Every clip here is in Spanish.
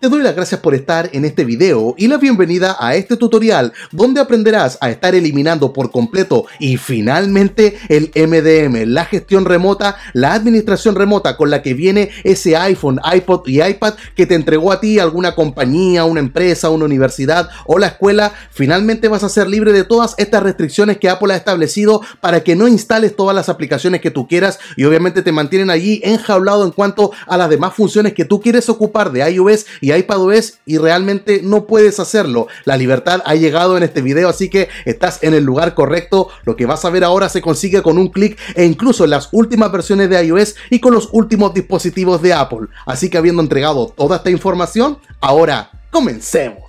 te doy las gracias por estar en este video y la bienvenida a este tutorial donde aprenderás a estar eliminando por completo y finalmente el MDM, la gestión remota, la administración remota con la que viene ese iPhone, iPod y iPad que te entregó a ti alguna compañía, una empresa, una universidad o la escuela. Finalmente vas a ser libre de todas estas restricciones que Apple ha establecido para que no instales todas las aplicaciones que tú quieras y obviamente te mantienen allí enjaulado en cuanto a las demás funciones que tú quieres ocupar de iOS y iPadOS y realmente no puedes hacerlo. La libertad ha llegado en este video, así que estás en el lugar correcto. Lo que vas a ver ahora se consigue con un clic e incluso en las últimas versiones de iOS y con los últimos dispositivos de Apple. Así que habiendo entregado toda esta información, ahora comencemos.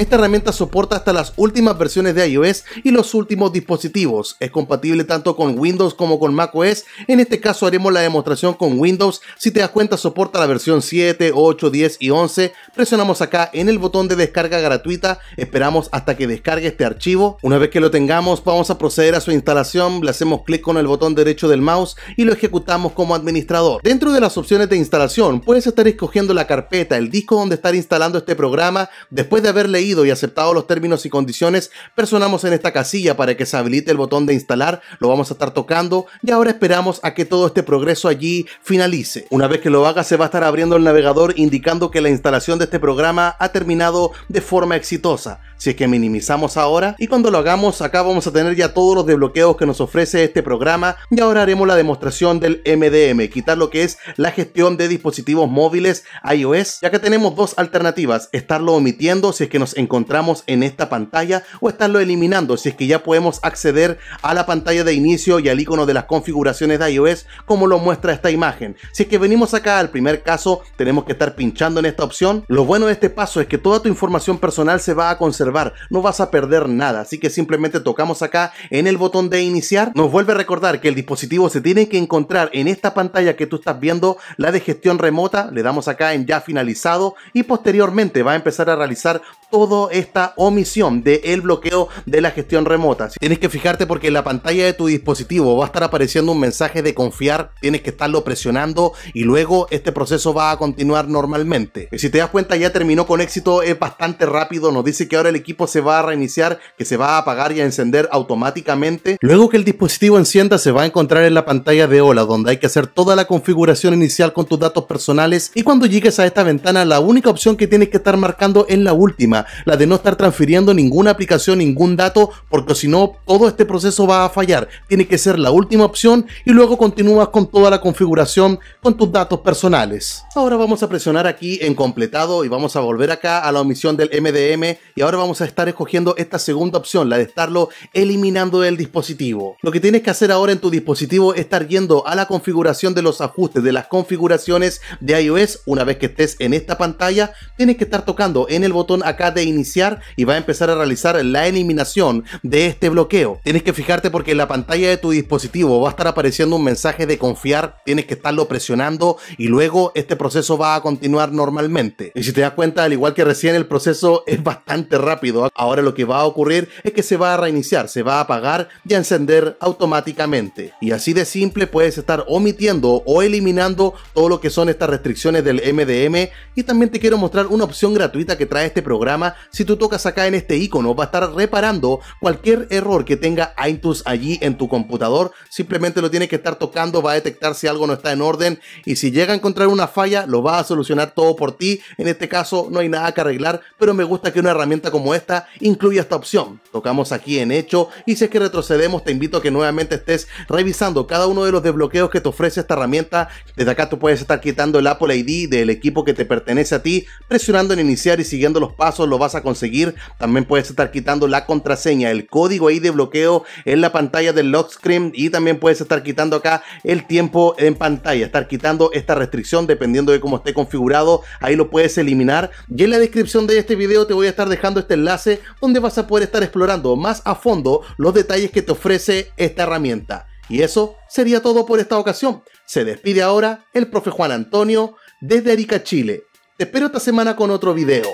Esta herramienta soporta hasta las últimas versiones de iOS y los últimos dispositivos. Es compatible tanto con Windows como con macOS. En este caso haremos la demostración con Windows. Si te das cuenta soporta la versión 7, 8, 10 y 11. Presionamos acá en el botón de descarga gratuita. Esperamos hasta que descargue este archivo. Una vez que lo tengamos vamos a proceder a su instalación. Le hacemos clic con el botón derecho del mouse y lo ejecutamos como administrador. Dentro de las opciones de instalación puedes estar escogiendo la carpeta, el disco donde estar instalando este programa después de haber leído y aceptado los términos y condiciones, personamos en esta casilla para que se habilite el botón de instalar, lo vamos a estar tocando y ahora esperamos a que todo este progreso allí finalice. Una vez que lo haga se va a estar abriendo el navegador indicando que la instalación de este programa ha terminado de forma exitosa. Si es que minimizamos ahora y cuando lo hagamos acá vamos a tener ya todos los desbloqueos que nos ofrece este programa y ahora haremos la demostración del MDM, quitar lo que es la gestión de dispositivos móviles iOS, ya que tenemos dos alternativas, estarlo omitiendo si es que nos encontramos en esta pantalla o estarlo eliminando si es que ya podemos acceder a la pantalla de inicio y al icono de las configuraciones de iOS como lo muestra esta imagen. Si es que venimos acá al primer caso tenemos que estar pinchando en esta opción. Lo bueno de este paso es que toda tu información personal se va a conservar, no vas a perder nada, así que simplemente tocamos acá en el botón de iniciar. Nos vuelve a recordar que el dispositivo se tiene que encontrar en esta pantalla que tú estás viendo, la de gestión remota, le damos acá en ya finalizado y posteriormente va a empezar a realizar toda esta omisión del el bloqueo de la gestión remota. Tienes que fijarte porque en la pantalla de tu dispositivo va a estar apareciendo un mensaje de confiar, tienes que estarlo presionando y luego este proceso va a continuar normalmente. Si te das cuenta ya terminó con éxito, es bastante rápido, nos dice que ahora el equipo se va a reiniciar, que se va a apagar y a encender automáticamente. Luego que el dispositivo encienda se va a encontrar en la pantalla de hola donde hay que hacer toda la configuración inicial con tus datos personales y cuando llegues a esta ventana la única opción que tienes que estar marcando es la última la de no estar transfiriendo ninguna aplicación, ningún dato, porque si no, todo este proceso va a fallar. Tiene que ser la última opción y luego continúas con toda la configuración con tus datos personales. Ahora vamos a presionar aquí en completado y vamos a volver acá a la omisión del MDM y ahora vamos a estar escogiendo esta segunda opción, la de estarlo eliminando del dispositivo. Lo que tienes que hacer ahora en tu dispositivo es estar yendo a la configuración de los ajustes de las configuraciones de iOS. Una vez que estés en esta pantalla, tienes que estar tocando en el botón acá de iniciar y va a empezar a realizar la eliminación de este bloqueo. Tienes que fijarte porque en la pantalla de tu dispositivo va a estar apareciendo un mensaje de confiar, tienes que estarlo presionando y luego este proceso va a continuar normalmente. Y si te das cuenta, al igual que recién el proceso es bastante rápido, ahora lo que va a ocurrir es que se va a reiniciar, se va a apagar y a encender automáticamente. Y así de simple puedes estar omitiendo o eliminando todo lo que son estas restricciones del MDM y también te quiero mostrar una opción gratuita que trae este programa si tú tocas acá en este icono, va a estar reparando cualquier error que tenga iTunes allí en tu computador. Simplemente lo tienes que estar tocando, va a detectar si algo no está en orden y si llega a encontrar una falla, lo va a solucionar todo por ti. En este caso no hay nada que arreglar, pero me gusta que una herramienta como esta incluya esta opción. Tocamos aquí en hecho y si es que retrocedemos, te invito a que nuevamente estés revisando cada uno de los desbloqueos que te ofrece esta herramienta. Desde acá tú puedes estar quitando el Apple ID del equipo que te pertenece a ti, presionando en iniciar y siguiendo los pasos lo vas a conseguir. También puedes estar quitando la contraseña, el código ahí de bloqueo en la pantalla del lock screen y también puedes estar quitando acá el tiempo en pantalla, estar quitando esta restricción dependiendo de cómo esté configurado. Ahí lo puedes eliminar. Y en la descripción de este video te voy a estar dejando este enlace donde vas a poder estar explorando más a fondo los detalles que te ofrece esta herramienta. Y eso sería todo por esta ocasión. Se despide ahora el profe Juan Antonio desde Arica, Chile. Te espero esta semana con otro video.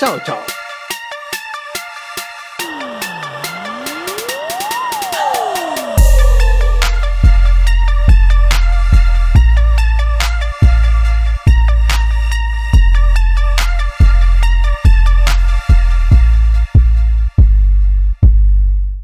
照照。